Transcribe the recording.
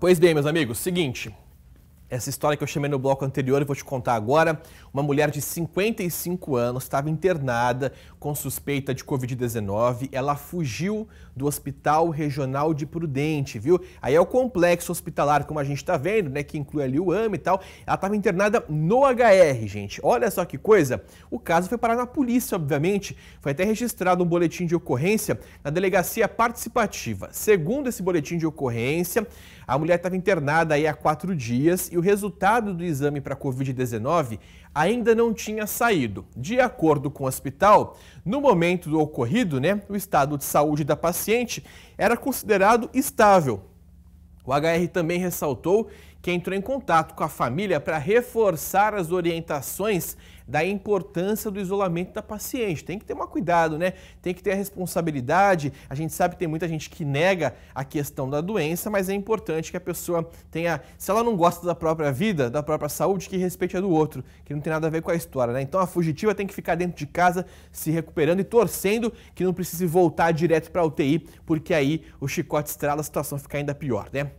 Pois bem, meus amigos, seguinte, essa história que eu chamei no bloco anterior, e vou te contar agora. Uma mulher de 55 anos estava internada com suspeita de Covid-19. Ela fugiu do Hospital Regional de Prudente, viu? Aí é o complexo hospitalar, como a gente está vendo, né? Que inclui ali o AME e tal. Ela estava internada no HR, gente. Olha só que coisa. O caso foi parar na polícia, obviamente. Foi até registrado um boletim de ocorrência na delegacia participativa. Segundo esse boletim de ocorrência, a mulher estava internada aí há quatro dias e o resultado do exame para Covid-19 ainda não tinha saído. De acordo com o hospital, no momento do ocorrido, né, o estado de saúde da paciente era considerado estável. O HR também ressaltou que entrou em contato com a família para reforçar as orientações da importância do isolamento da paciente. Tem que ter um cuidado, né? Tem que ter a responsabilidade. A gente sabe que tem muita gente que nega a questão da doença, mas é importante que a pessoa tenha, se ela não gosta da própria vida, da própria saúde, que respeite a do outro, que não tem nada a ver com a história, né? Então a fugitiva tem que ficar dentro de casa, se recuperando e torcendo que não precise voltar direto para a UTI, porque aí o chicote estrala, a situação fica ainda pior, né?